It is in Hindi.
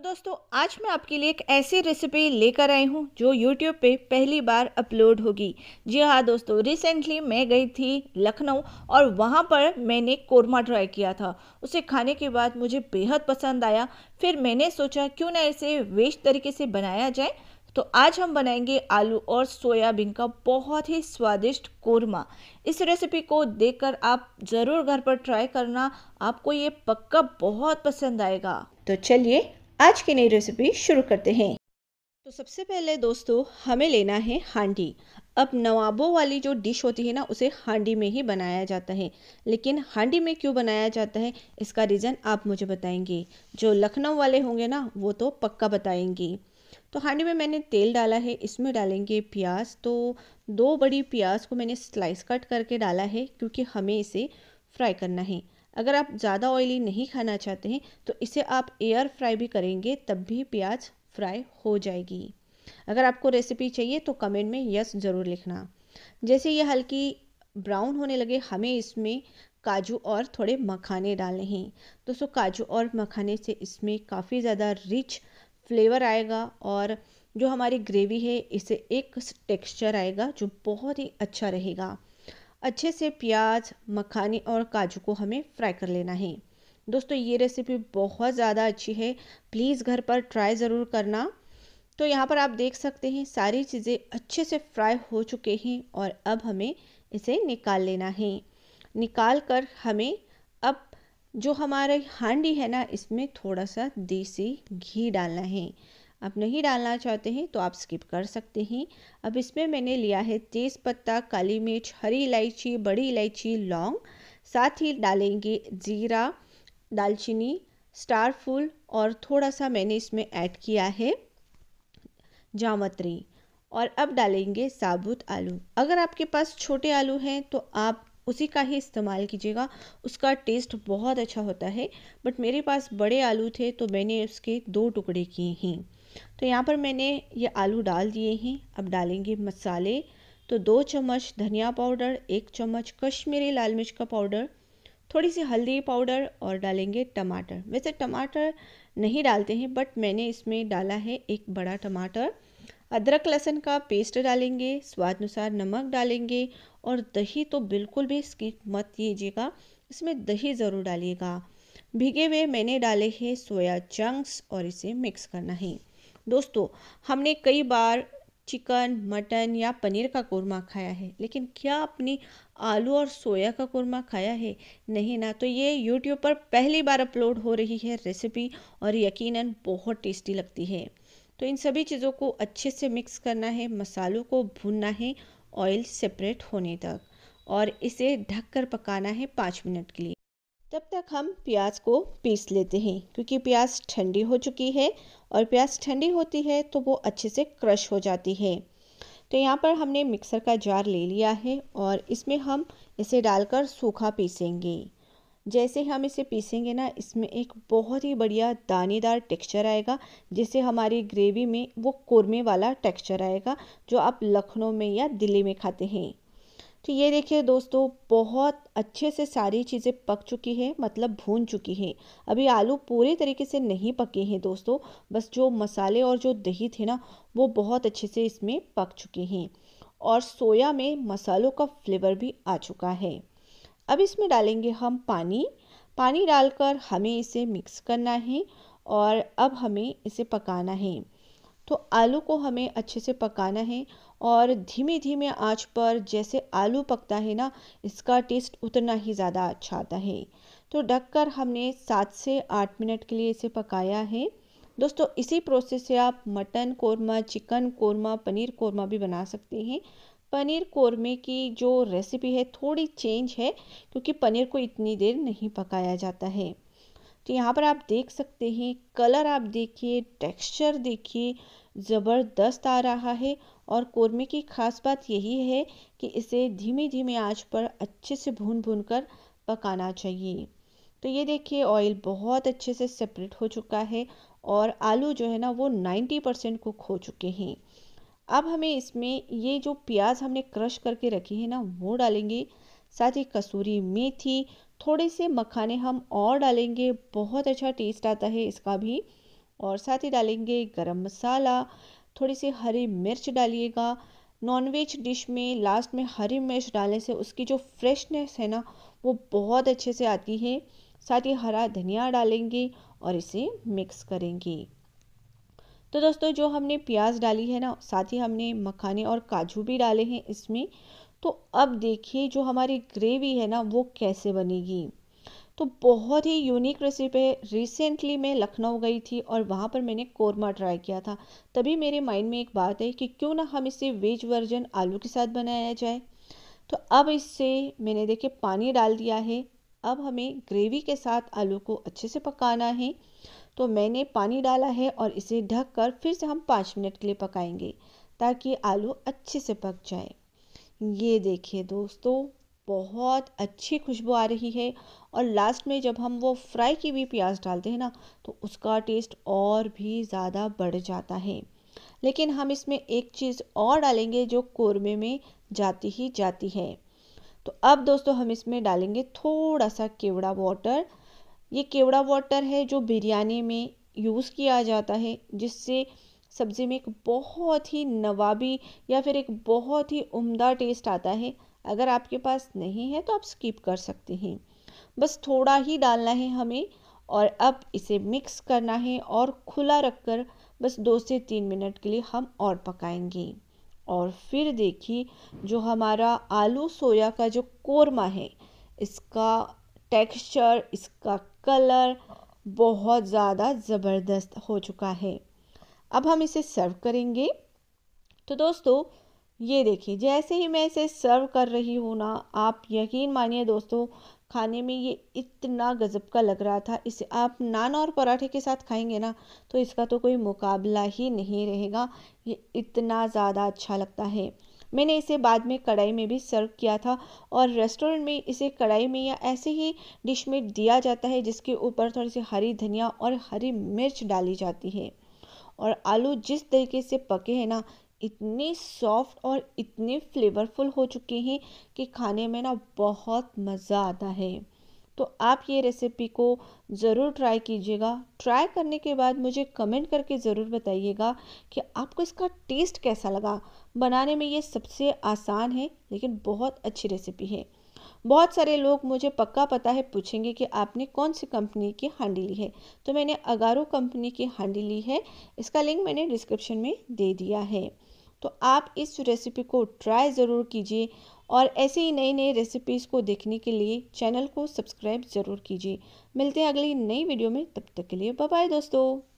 तो दोस्तों आज मैं आपके लिए एक ऐसी रेसिपी लेकर आई हूँ जो यूट्यूब पे पहली बार अपलोड होगी जी हाँ दोस्तों रिसेंटली मैं गई थी लखनऊ और वहाँ पर मैंने कोरमा ट्राई किया था उसे खाने के बाद मुझे बेहद पसंद आया फिर मैंने सोचा क्यों ना इसे वेस्ट तरीके से बनाया जाए तो आज हम बनाएंगे आलू और सोयाबीन का बहुत ही स्वादिष्ट कोरमा इस रेसिपी को देखकर आप ज़रूर घर पर ट्राई करना आपको ये पक्का बहुत पसंद आएगा तो चलिए आज की नई रेसिपी शुरू करते हैं तो सबसे पहले दोस्तों हमें लेना है हांडी अब नवाबों वाली जो डिश होती है ना उसे हांडी में ही बनाया जाता है लेकिन हांडी में क्यों बनाया जाता है इसका रीज़न आप मुझे बताएंगे जो लखनऊ वाले होंगे ना वो तो पक्का बताएंगे तो हांडी में मैंने तेल डाला है इसमें डालेंगे प्याज तो दो बड़ी प्याज को मैंने स्लाइस कट करके डाला है क्योंकि हमें इसे फ्राई करना है अगर आप ज़्यादा ऑयली नहीं खाना चाहते हैं तो इसे आप एयर फ्राई भी करेंगे तब भी प्याज फ्राई हो जाएगी अगर आपको रेसिपी चाहिए तो कमेंट में यस ज़रूर लिखना जैसे ये हल्की ब्राउन होने लगे हमें इसमें काजू और थोड़े मखाने डालने हैं दोस्तों काजू और मखाने से इसमें काफ़ी ज़्यादा रिच फ्लेवर आएगा और जो हमारी ग्रेवी है इसे एक टेक्सचर आएगा जो बहुत ही अच्छा रहेगा अच्छे से प्याज मखानी और काजू को हमें फ्राई कर लेना है दोस्तों ये रेसिपी बहुत ज़्यादा अच्छी है प्लीज़ घर पर ट्राई ज़रूर करना तो यहाँ पर आप देख सकते हैं सारी चीज़ें अच्छे से फ्राई हो चुके हैं और अब हमें इसे निकाल लेना है निकाल कर हमें अब जो हमारे हांडी है ना इसमें थोड़ा सा देसी घी डालना है आप नहीं डालना चाहते हैं तो आप स्किप कर सकते हैं अब इसमें मैंने लिया है तेज़ पत्ता काली मिर्च हरी इलायची बड़ी इलायची लौंग साथ ही डालेंगे जीरा दालचीनी स्टार फूल और थोड़ा सा मैंने इसमें ऐड किया है जामत्री और अब डालेंगे साबुत आलू अगर आपके पास छोटे आलू हैं तो आप उसी का ही इस्तेमाल कीजिएगा उसका टेस्ट बहुत अच्छा होता है बट मेरे पास बड़े आलू थे तो मैंने उसके दो टुकड़े किए हैं तो यहाँ पर मैंने ये आलू डाल दिए हैं अब डालेंगे मसाले तो दो चम्मच धनिया पाउडर एक चम्मच कश्मीरी लाल मिर्च का पाउडर थोड़ी सी हल्दी पाउडर और डालेंगे टमाटर वैसे टमाटर नहीं डालते हैं बट मैंने इसमें डाला है एक बड़ा टमाटर अदरक लहसुन का पेस्ट डालेंगे स्वाद अनुसार नमक डालेंगे और दही तो बिल्कुल भी स्किप मत कीजिएगा इसमें दही ज़रूर डालिएगा भीगे हुए मैंने डाले हैं सोया चंक्स और इसे मिक्स करना है दोस्तों हमने कई बार चिकन मटन या पनीर का कोरमा खाया है लेकिन क्या आपने आलू और सोया का कोरमा खाया है नहीं ना तो ये यूट्यूब पर पहली बार अपलोड हो रही है रेसिपी और यकीनन बहुत टेस्टी लगती है तो इन सभी चीज़ों को अच्छे से मिक्स करना है मसालों को भूनना है ऑयल सेपरेट होने तक और इसे ढककर पकाना है पाँच मिनट के लिए हम प्याज को पीस लेते हैं क्योंकि प्याज ठंडी हो चुकी है और प्याज ठंडी होती है तो वो अच्छे से क्रश हो जाती है तो यहाँ पर हमने मिक्सर का जार ले लिया है और इसमें हम इसे डालकर सूखा पीसेंगे जैसे हम इसे पीसेंगे ना इसमें एक बहुत ही बढ़िया दानेदार टेक्सचर आएगा जिससे हमारी ग्रेवी में वो कोरमे वाला टेक्सचर आएगा जो आप लखनऊ में या दिल्ली में खाते हैं तो ये देखिए दोस्तों बहुत अच्छे से सारी चीज़ें पक चुकी हैं मतलब भून चुकी हैं अभी आलू पूरे तरीके से नहीं पके हैं दोस्तों बस जो मसाले और जो दही थे ना वो बहुत अच्छे से इसमें पक चुके हैं और सोया में मसालों का फ्लेवर भी आ चुका है अब इसमें डालेंगे हम पानी पानी डालकर हमें इसे मिक्स करना है और अब हमें इसे पकाना है तो आलू को हमें अच्छे से पकाना है और धीमे धीमे आंच पर जैसे आलू पकता है ना इसका टेस्ट उतना ही ज़्यादा अच्छा आता है तो ढककर हमने सात से आठ मिनट के लिए इसे पकाया है दोस्तों इसी प्रोसेस से आप मटन कोरमा चिकन कोरमा पनीर कोरमा भी बना सकते हैं पनीर कोरमे की जो रेसिपी है थोड़ी चेंज है क्योंकि पनीर को इतनी देर नहीं पकाया जाता है तो यहाँ पर आप देख सकते हैं कलर आप देखिए टेक्सचर देखिए ज़बरदस्त आ रहा है और कोरमे की खास बात यही है कि इसे धीमी धीमी आंच पर अच्छे से भून भून कर पकाना चाहिए तो ये देखिए ऑयल बहुत अच्छे से सेपरेट हो चुका है और आलू जो है ना वो 90 परसेंट कुक हो चुके हैं अब हमें इसमें ये जो प्याज हमने क्रश करके रखी है ना वो डालेंगे साथ ही कसूरी मेथी थोड़े से मखाने हम और डालेंगे बहुत अच्छा टेस्ट आता है इसका भी और साथ ही डालेंगे गरम मसाला थोड़ी सी हरी मिर्च डालिएगा नॉनवेज डिश में लास्ट में हरी मिर्च डालने से उसकी जो फ्रेशनेस है ना वो बहुत अच्छे से आती है साथ ही हरा धनिया डालेंगे और इसे मिक्स करेंगे तो दोस्तों जो हमने प्याज डाली है ना साथ ही हमने मखाने और काजू भी डाले हैं इसमें तो अब देखिए जो हमारी ग्रेवी है ना वो कैसे बनेगी तो बहुत ही यूनिक रेसिपी है रिसेंटली मैं लखनऊ गई थी और वहाँ पर मैंने कोरमा ट्राई किया था तभी मेरे माइंड में एक बात है कि क्यों ना हम इसे वेज वर्जन आलू के साथ बनाया जाए तो अब इससे मैंने देखे पानी डाल दिया है अब हमें ग्रेवी के साथ आलू को अच्छे से पकाना है तो मैंने पानी डाला है और इसे ढककर फिर से हम पाँच मिनट के लिए पकाएंगे ताकि आलू अच्छे से पक जाए ये देखिए दोस्तों बहुत अच्छी खुशबू आ रही है और लास्ट में जब हम वो फ्राई की भी प्याज डालते हैं ना तो उसका टेस्ट और भी ज़्यादा बढ़ जाता है लेकिन हम इसमें एक चीज़ और डालेंगे जो कोरमे में जाती ही जाती है तो अब दोस्तों हम इसमें डालेंगे थोड़ा सा केवड़ा वाटर ये केवड़ा वाटर है जो बिरयानी में यूज़ किया जाता है जिससे सब्ज़ी में एक बहुत ही नवाबी या फिर एक बहुत ही उम्दा टेस्ट आता है अगर आपके पास नहीं है तो आप स्किप कर सकते हैं बस थोड़ा ही डालना है हमें और अब इसे मिक्स करना है और खुला रख कर बस दो से तीन मिनट के लिए हम और पकाएंगे और फिर देखिए जो हमारा आलू सोया का जो कोरमा है इसका टेक्सचर इसका कलर बहुत ज़्यादा ज़बरदस्त हो चुका है अब हम इसे सर्व करेंगे तो दोस्तों ये देखिए जैसे ही मैं इसे सर्व कर रही हूँ ना आप यकीन मानिए दोस्तों खाने में ये इतना गज़ब का लग रहा था इसे आप नान और पराठे के साथ खाएंगे ना तो इसका तो कोई मुकाबला ही नहीं रहेगा ये इतना ज़्यादा अच्छा लगता है मैंने इसे बाद में कढ़ाई में भी सर्व किया था और रेस्टोरेंट में इसे कढ़ाई में या ऐसे ही डिश में दिया जाता है जिसके ऊपर थोड़ी सी हरी धनिया और हरी मिर्च डाली जाती है और आलू जिस तरीके से पके हैं ना इतने सॉफ्ट और इतने फ्लेवरफुल हो चुके हैं कि खाने में ना बहुत मज़ा आता है तो आप ये रेसिपी को ज़रूर ट्राई कीजिएगा ट्राई करने के बाद मुझे कमेंट करके ज़रूर बताइएगा कि आपको इसका टेस्ट कैसा लगा बनाने में ये सबसे आसान है लेकिन बहुत अच्छी रेसिपी है बहुत सारे लोग मुझे पक्का पता है पूछेंगे कि आपने कौन सी कंपनी की हांडी ली है तो मैंने अगारो कंपनी की हांडी ली है इसका लिंक मैंने डिस्क्रिप्शन में दे दिया है तो आप इस रेसिपी को ट्राई ज़रूर कीजिए और ऐसे ही नई नई रेसिपीज़ को देखने के लिए चैनल को सब्सक्राइब ज़रूर कीजिए मिलते हैं अगली नई वीडियो में तब तक के लिए बाय दोस्तों